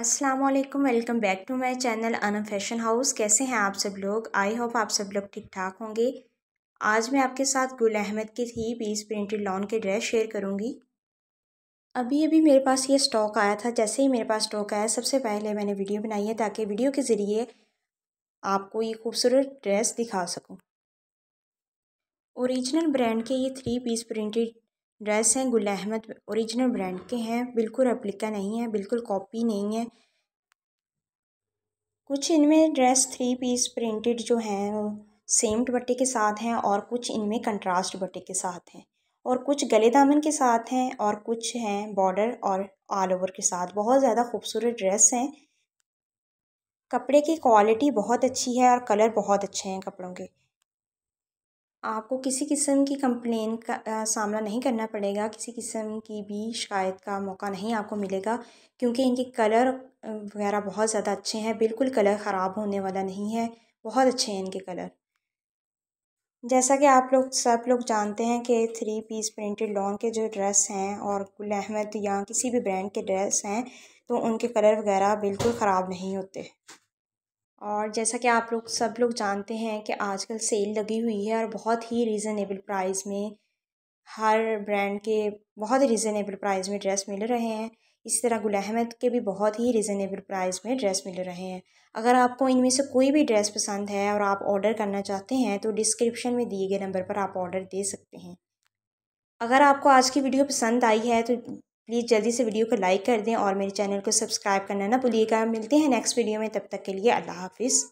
अस्सलाम वालेकुम welcome back to my channel Anam fashion house कैसे हैं आप सब लोग आई होप आप सब लोग ठीक ठाक होंगे आज मैं आपके साथ गुल अहमद की थ्री पीस प्रिंटेड लॉन के ड्रेस शेयर करूंगी अभी अभी मेरे पास ये स्टॉक आया था जैसे ही मेरे पास स्टॉक आया सबसे पहले मैंने वीडियो बनाई है ताकि वीडियो के ज़रिए आपको ये खूबसूरत ड्रेस दिखा सकूँ औरिजिनल ब्रांड के ये थ्री पीस प्रिंटेड ड्रेस हैं गुल अहमद ओरिजिनल ब्रांड के हैं बिल्कुल रेप्लिका नहीं है बिल्कुल कॉपी नहीं है कुछ इनमें ड्रेस थ्री पीस प्रिंटेड जो हैं वो सेम दुपट्टे के साथ हैं और कुछ इनमें कंट्रास्ट दुपट्टे के साथ हैं और कुछ गले दामन के साथ हैं और कुछ हैं बॉर्डर और ऑल ओवर के साथ बहुत ज़्यादा खूबसूरत ड्रेस हैं कपड़े की क्वालिटी बहुत अच्छी है और कलर बहुत अच्छे हैं कपड़ों के आपको किसी किस्म की कंप्लेन का सामना नहीं करना पड़ेगा किसी किस्म की भी शिकायत का मौका नहीं आपको मिलेगा क्योंकि इनके कलर वगैरह बहुत ज़्यादा अच्छे हैं बिल्कुल कलर ख़राब होने वाला नहीं है बहुत अच्छे हैं इनके कलर जैसा कि आप लोग सब लोग जानते हैं कि थ्री पीस प्रिंटेड लॉन्ग के जो ड्रेस हैं और गुल अहमद या किसी भी ब्रांड के ड्रेस हैं तो उनके कलर वगैरह बिल्कुल ख़राब नहीं होते और जैसा कि आप लोग सब लोग जानते हैं कि आजकल सेल लगी हुई है और बहुत ही रीज़नेबल प्राइस में हर ब्रांड के बहुत ही रीज़नेबल प्राइस में ड्रेस मिल रहे हैं इसी तरह गुल अहमद के भी बहुत ही रीज़नेबल प्राइस में ड्रेस मिल रहे हैं अगर आपको इनमें से कोई भी ड्रेस पसंद है और आप ऑर्डर करना चाहते हैं तो डिस्क्रिप्शन में दिए गए नंबर पर आप ऑर्डर दे सकते हैं अगर आपको आज की वीडियो पसंद आई है तो प्लीज़ जल्दी से वीडियो को लाइक कर दें और मेरे चैनल को सब्सक्राइब करना ना भूलिएगा मिलते हैं नेक्स्ट वीडियो में तब तक के लिए अल्लाह हाफिज़